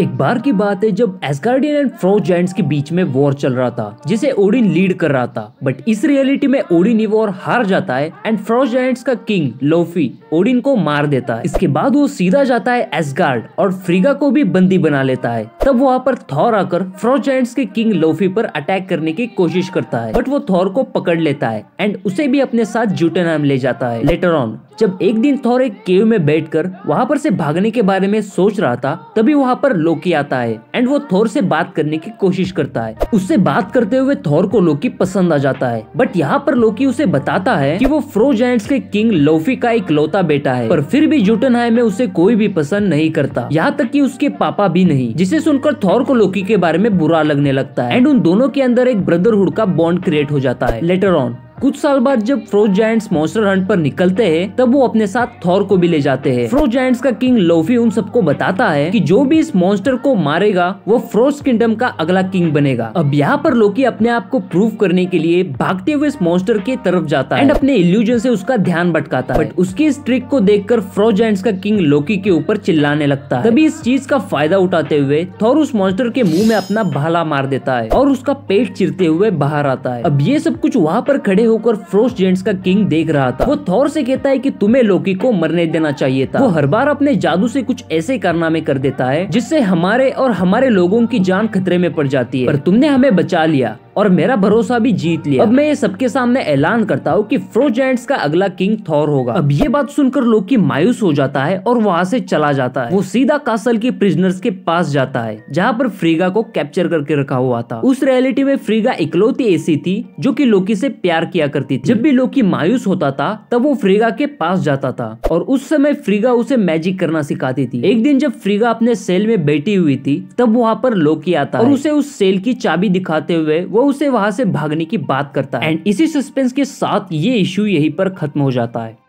एक बार की बात है जब एसगार्डियन एंड फ्रोज जैंट के बीच में वॉर चल रहा था जिसे ओडिन लीड कर रहा था बट इस रियलिटी में ओडिन वॉर हार जाता है एंड फ्रो जैंट्स का किंग लोफी ओडिन को मार देता है इसके बाद वो सीधा जाता है एसगार्ड और फ्रीगा को भी बंदी बना लेता है तब वहाँ पर थौर आकर फ्रो जाइंट्स के किंग लोफी पर अटैक करने की कोशिश करता है बट वो थौर को पकड़ लेता है एंड उसे भी अपने साथ नाम ले जाता है लेटर ऑन जब एक दिन थौर एक केव में बैठकर वहाँ पर से भागने के बारे में सोच रहा था तभी वहाँ पर लोकी आता है एंड वो थोर से बात करने की कोशिश करता है उससे बात करते हुए थोर को लोकी पसंद आ जाता है बट यहाँ पर लोकी उसे बताता है कि वो फ्रो जैंट्स के किंग लोफी का एक लौता बेटा है पर फिर भी हाई में उसे कोई भी पसंद नहीं करता यहाँ तक की उसके पापा भी नहीं जिसे सुनकर थोर को लोकी के बारे में बुरा लगने लगता है एंड उन दोनों के अंदर एक ब्रदरहुड का बॉन्ड क्रिएट हो जाता है लेटर ऑन कुछ साल बाद जब फ्रोज जायंट्स मॉन्स्टर हंट पर निकलते हैं तब वो अपने साथ थॉर को भी ले जाते हैं फ्रोज जायंट्स का किंग लोफी उन सबको बताता है कि जो भी इस मॉन्स्टर को मारेगा वो फ्रोज किंगडम का अगला किंग बनेगा अब यहाँ पर लोकी अपने आप को प्रूव करने के लिए भागते हुए इस मॉन्स्टर के तरफ जाता है एंड अपने इल्यूजन से उसका ध्यान भटकाता है बट उसकी इस ट्रिक को कर फ्रोज जायंट्स का किंग लोकी के ऊपर चिल्लाने लगता है तभी इस चीज का फायदा उठाते हुए थॉर उस मॉन्स्टर के मुंह में अपना भाला मार देता है और उसका पेट चिरते हुए बाहर आता है अब ये सब कुछ वहाँ पर खड़े होकर फ्रोस्ट जेंट्स का किंग देख रहा था वो थौर से कहता है कि तुम्हें लोकी को मरने देना चाहिए था वो हर बार अपने जादू से कुछ ऐसे कारनामे कर देता है जिससे हमारे और हमारे लोगों की जान खतरे में पड़ जाती है पर तुमने हमें बचा लिया और मेरा भरोसा भी जीत लिया अब मैं ये सबके सामने ऐलान करता हूँ कि फ्रोजेंट्स का अगला किंग थॉर होगा अब ये बात सुनकर की मायूस हो जाता है और वहाँ से चला जाता है वो सीधा कासल के प्रिजनर्स के पास जाता है जहाँ पर फ्रीगा को कैप्चर करके रखा हुआ था उस रियलिटी में फ्रीगा इकलौती ऐसी थी जो की लोकी से प्यार किया करती थी जब भी लोकी मायूस होता था तब वो फ्रीगा के पास जाता था और उस समय फ्रीगा उसे मैजिक करना सिखाती थी एक दिन जब फ्रीगा अपने सेल में बैठी हुई थी तब वहाँ पर लोकी आता और उसे उस सेल की चाबी दिखाते हुए वो वो उसे वहां से भागने की बात करता है एंड इसी सस्पेंस के साथ ये इश्यू यहीं पर खत्म हो जाता है